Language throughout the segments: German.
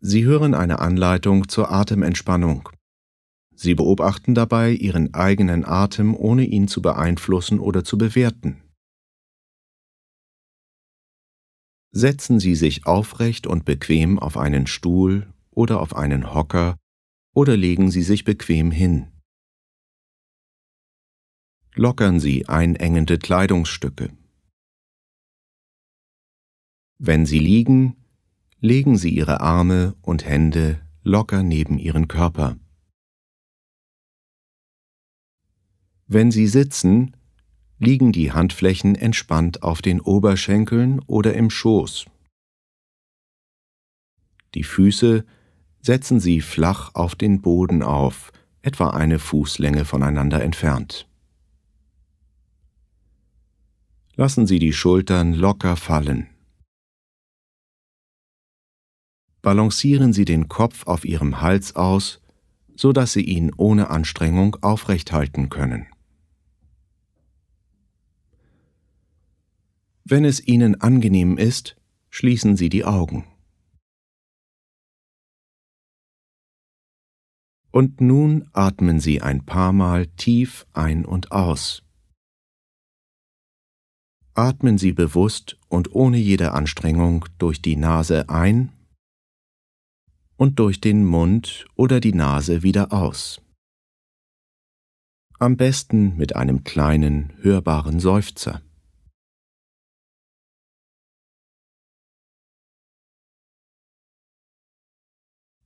Sie hören eine Anleitung zur Atementspannung. Sie beobachten dabei Ihren eigenen Atem, ohne ihn zu beeinflussen oder zu bewerten. Setzen Sie sich aufrecht und bequem auf einen Stuhl oder auf einen Hocker oder legen Sie sich bequem hin. Lockern Sie einengende Kleidungsstücke. Wenn Sie liegen, legen Sie Ihre Arme und Hände locker neben Ihren Körper. Wenn Sie sitzen, liegen die Handflächen entspannt auf den Oberschenkeln oder im Schoß. Die Füße setzen Sie flach auf den Boden auf, etwa eine Fußlänge voneinander entfernt. Lassen Sie die Schultern locker fallen. balancieren Sie den Kopf auf Ihrem Hals aus, sodass Sie ihn ohne Anstrengung aufrechthalten können. Wenn es Ihnen angenehm ist, schließen Sie die Augen. Und nun atmen Sie ein paar Mal tief ein und aus. Atmen Sie bewusst und ohne jede Anstrengung durch die Nase ein und durch den Mund oder die Nase wieder aus. Am besten mit einem kleinen, hörbaren Seufzer.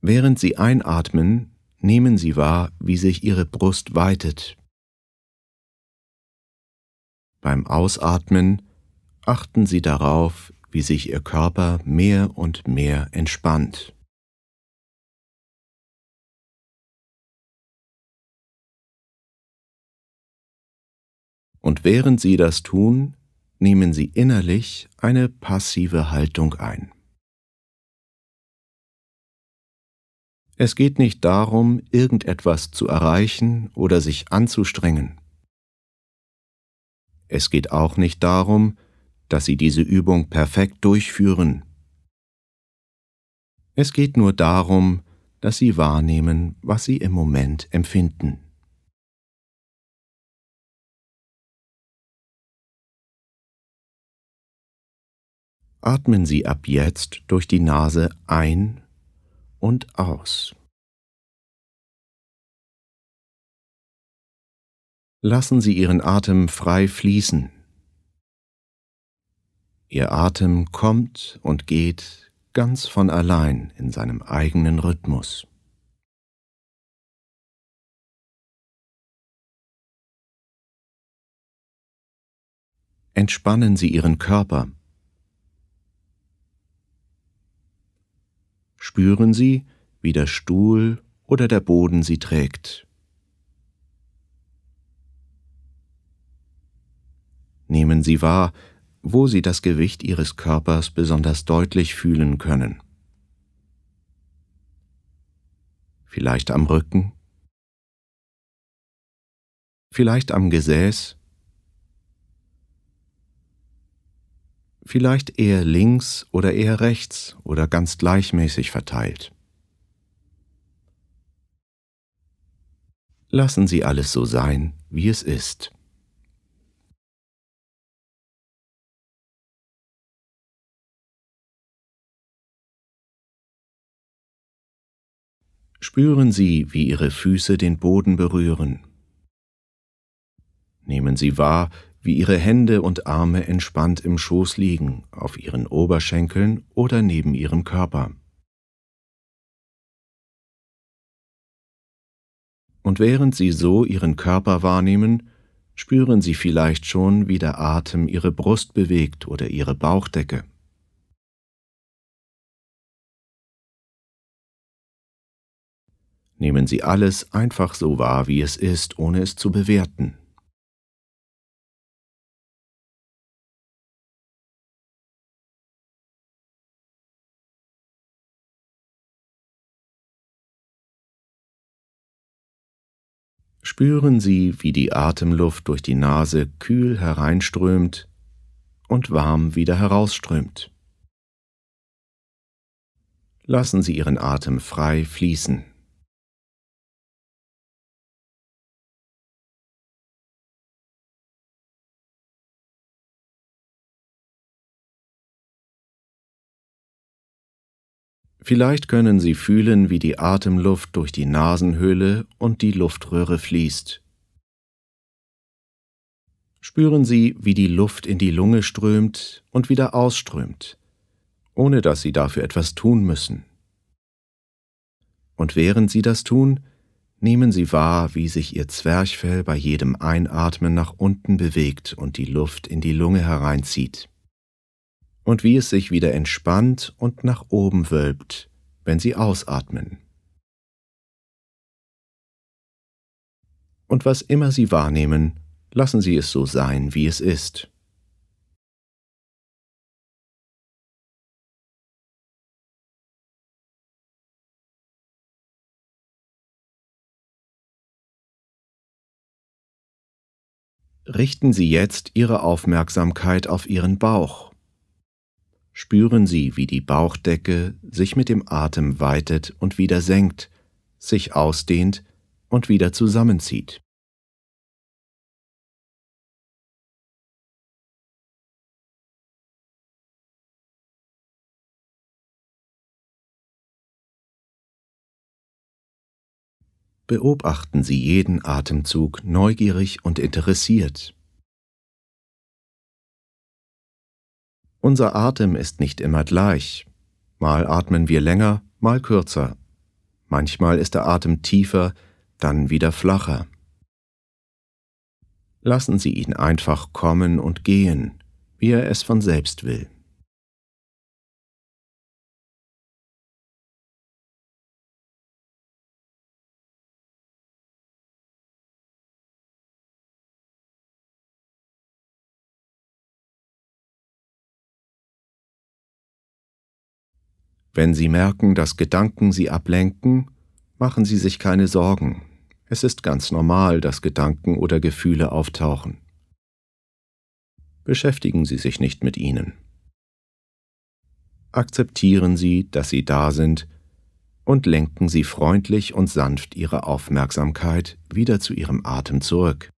Während Sie einatmen, nehmen Sie wahr, wie sich Ihre Brust weitet. Beim Ausatmen achten Sie darauf, wie sich Ihr Körper mehr und mehr entspannt. und während sie das tun, nehmen sie innerlich eine passive Haltung ein. Es geht nicht darum, irgendetwas zu erreichen oder sich anzustrengen. Es geht auch nicht darum, dass Sie diese Übung perfekt durchführen. Es geht nur darum, dass Sie wahrnehmen, was Sie im Moment empfinden. atmen Sie ab jetzt durch die Nase ein und aus. Lassen Sie Ihren Atem frei fließen. Ihr Atem kommt und geht ganz von allein in seinem eigenen Rhythmus. Entspannen Sie Ihren Körper spüren Sie, wie der Stuhl oder der Boden Sie trägt. Nehmen Sie wahr, wo Sie das Gewicht Ihres Körpers besonders deutlich fühlen können. Vielleicht am Rücken, vielleicht am Gesäß vielleicht eher links oder eher rechts oder ganz gleichmäßig verteilt. Lassen Sie alles so sein, wie es ist. Spüren Sie, wie Ihre Füße den Boden berühren. Nehmen Sie wahr, wie ihre Hände und Arme entspannt im Schoß liegen, auf ihren Oberschenkeln oder neben ihrem Körper. Und während Sie so Ihren Körper wahrnehmen, spüren Sie vielleicht schon, wie der Atem Ihre Brust bewegt oder Ihre Bauchdecke. Nehmen Sie alles einfach so wahr, wie es ist, ohne es zu bewerten. spüren Sie, wie die Atemluft durch die Nase kühl hereinströmt und warm wieder herausströmt. Lassen Sie Ihren Atem frei fließen. Vielleicht können Sie fühlen, wie die Atemluft durch die Nasenhöhle und die Luftröhre fließt. Spüren Sie, wie die Luft in die Lunge strömt und wieder ausströmt, ohne dass Sie dafür etwas tun müssen. Und während Sie das tun, nehmen Sie wahr, wie sich Ihr Zwerchfell bei jedem Einatmen nach unten bewegt und die Luft in die Lunge hereinzieht und wie es sich wieder entspannt und nach oben wölbt, wenn Sie ausatmen. Und was immer Sie wahrnehmen, lassen Sie es so sein, wie es ist. richten Sie jetzt Ihre Aufmerksamkeit auf Ihren Bauch spüren Sie, wie die Bauchdecke sich mit dem Atem weitet und wieder senkt, sich ausdehnt und wieder zusammenzieht. Beobachten Sie jeden Atemzug neugierig und interessiert. Unser Atem ist nicht immer gleich. Mal atmen wir länger, mal kürzer. Manchmal ist der Atem tiefer, dann wieder flacher. Lassen Sie ihn einfach kommen und gehen, wie er es von selbst will. Wenn Sie merken, dass Gedanken Sie ablenken, machen Sie sich keine Sorgen. Es ist ganz normal, dass Gedanken oder Gefühle auftauchen. Beschäftigen Sie sich nicht mit ihnen. Akzeptieren Sie, dass Sie da sind, und lenken Sie freundlich und sanft Ihre Aufmerksamkeit wieder zu Ihrem Atem zurück.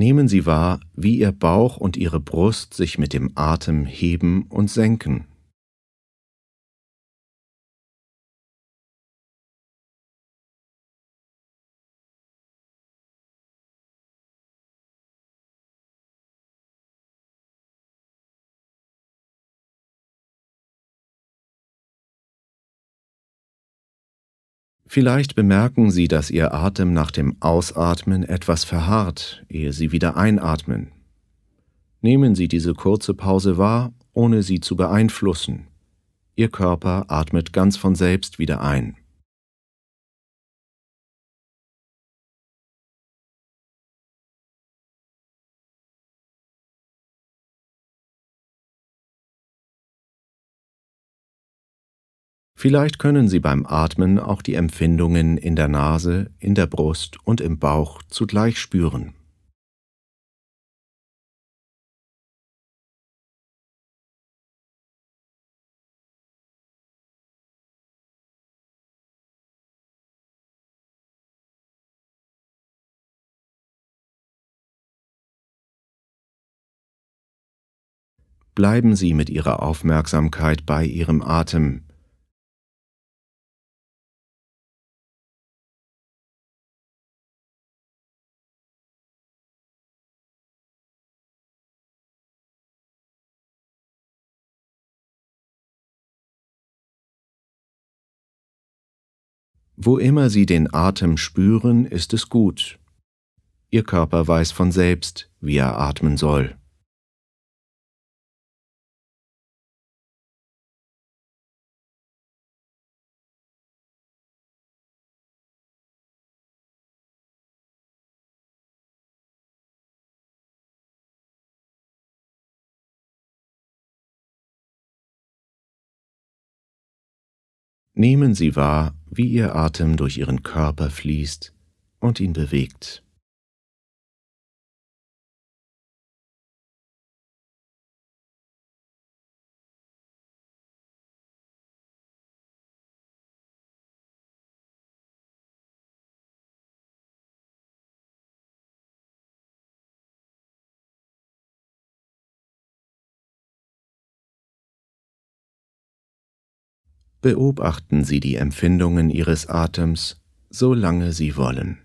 nehmen sie wahr, wie ihr Bauch und ihre Brust sich mit dem Atem heben und senken. Vielleicht bemerken Sie, dass Ihr Atem nach dem Ausatmen etwas verharrt, ehe Sie wieder einatmen. Nehmen Sie diese kurze Pause wahr, ohne sie zu beeinflussen. Ihr Körper atmet ganz von selbst wieder ein. Vielleicht können Sie beim Atmen auch die Empfindungen in der Nase, in der Brust und im Bauch zugleich spüren. Bleiben Sie mit Ihrer Aufmerksamkeit bei Ihrem Atem Wo immer Sie den Atem spüren, ist es gut. Ihr Körper weiß von selbst, wie er atmen soll. Nehmen Sie wahr, wie ihr Atem durch ihren Körper fließt und ihn bewegt. beobachten Sie die Empfindungen Ihres Atems, solange Sie wollen.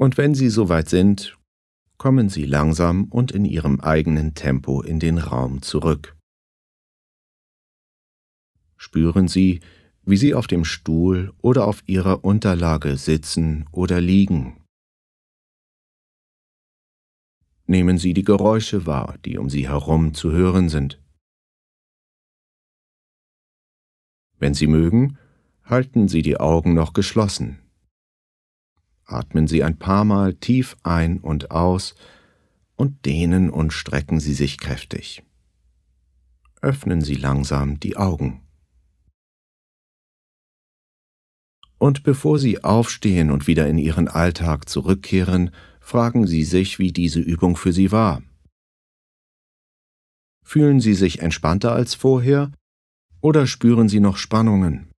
Und wenn Sie soweit sind, kommen Sie langsam und in Ihrem eigenen Tempo in den Raum zurück. Spüren Sie, wie Sie auf dem Stuhl oder auf Ihrer Unterlage sitzen oder liegen. Nehmen Sie die Geräusche wahr, die um Sie herum zu hören sind. Wenn Sie mögen, halten Sie die Augen noch geschlossen Atmen Sie ein paar Mal tief ein und aus und dehnen und strecken Sie sich kräftig. Öffnen Sie langsam die Augen. Und bevor Sie aufstehen und wieder in Ihren Alltag zurückkehren, fragen Sie sich, wie diese Übung für Sie war. Fühlen Sie sich entspannter als vorher oder spüren Sie noch Spannungen?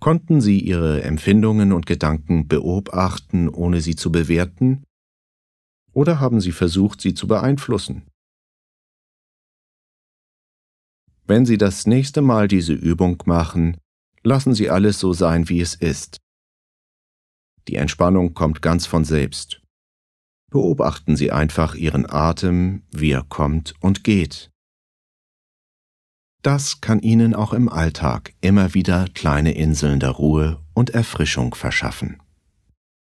Konnten Sie Ihre Empfindungen und Gedanken beobachten, ohne sie zu bewerten? Oder haben Sie versucht, sie zu beeinflussen? Wenn Sie das nächste Mal diese Übung machen, lassen Sie alles so sein, wie es ist. Die Entspannung kommt ganz von selbst. Beobachten Sie einfach Ihren Atem, wie er kommt und geht. Das kann Ihnen auch im Alltag immer wieder kleine Inseln der Ruhe und Erfrischung verschaffen.